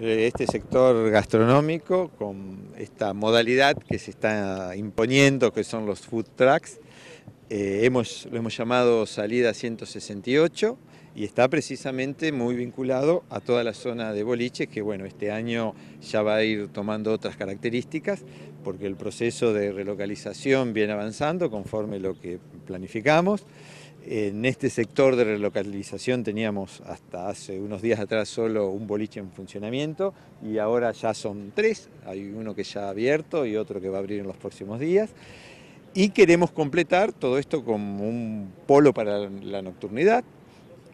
Eh, este sector gastronómico con esta modalidad que se está imponiendo, que son los food trucks. Eh, hemos, lo hemos llamado Salida 168 y está precisamente muy vinculado a toda la zona de boliche, que bueno, este año ya va a ir tomando otras características, porque el proceso de relocalización viene avanzando conforme lo que planificamos. En este sector de relocalización teníamos hasta hace unos días atrás solo un boliche en funcionamiento y ahora ya son tres, hay uno que ya ha abierto y otro que va a abrir en los próximos días. Y queremos completar todo esto como un polo para la nocturnidad,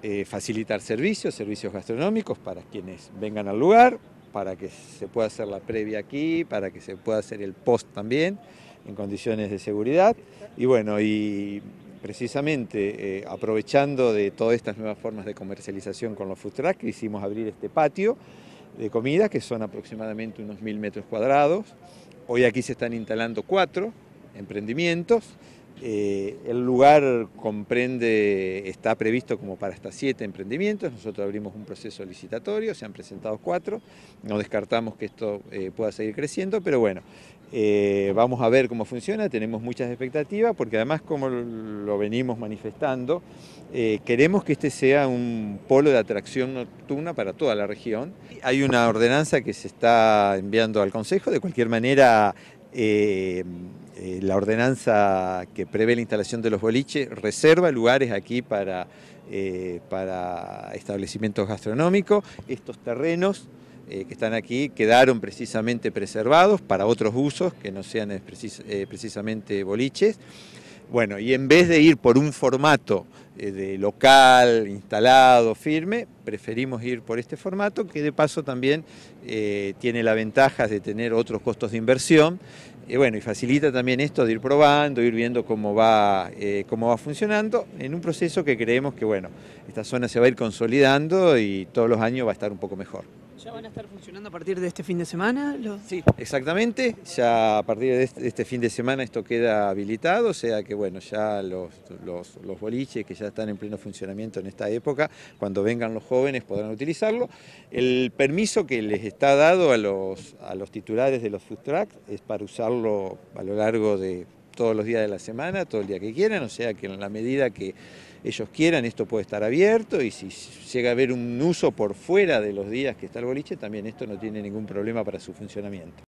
eh, facilitar servicios, servicios gastronómicos para quienes vengan al lugar, para que se pueda hacer la previa aquí, para que se pueda hacer el post también en condiciones de seguridad. Y bueno, y precisamente eh, aprovechando de todas estas nuevas formas de comercialización con los food trucks, hicimos abrir este patio de comida, que son aproximadamente unos mil metros cuadrados. Hoy aquí se están instalando cuatro emprendimientos eh, el lugar comprende, está previsto como para hasta siete emprendimientos, nosotros abrimos un proceso licitatorio, se han presentado cuatro, no descartamos que esto eh, pueda seguir creciendo, pero bueno, eh, vamos a ver cómo funciona, tenemos muchas expectativas, porque además como lo venimos manifestando, queremos que este sea un polo de atracción nocturna para toda la región. Hay una ordenanza que se está enviando al Consejo, de cualquier manera... Eh, la ordenanza que prevé la instalación de los boliches reserva lugares aquí para, eh, para establecimientos gastronómicos. Estos terrenos eh, que están aquí quedaron precisamente preservados para otros usos que no sean precisamente boliches. Bueno, y en vez de ir por un formato eh, de local, instalado, firme, preferimos ir por este formato que de paso también eh, tiene la ventaja de tener otros costos de inversión y eh, bueno, y facilita también esto de ir probando, ir viendo cómo va, cómo va funcionando en un proceso que creemos que bueno, esta zona se va a ir consolidando y todos los años va a estar un poco mejor. ¿Ya van a estar funcionando a partir de este fin de semana? Sí, exactamente. Ya a partir de este, este, fin de semana esto queda habilitado, o sea que bueno, ya los, los, boliches que ya están en pleno funcionamiento en esta época, cuando vengan los jóvenes podrán utilizarlo. El permiso que les está dado a los, a los titulares de los food es para usarlo a lo largo de todos los días de la semana, todo el día que quieran, o sea que en la medida que ellos quieran, esto puede estar abierto y si llega a haber un uso por fuera de los días que está el boliche, también esto no tiene ningún problema para su funcionamiento.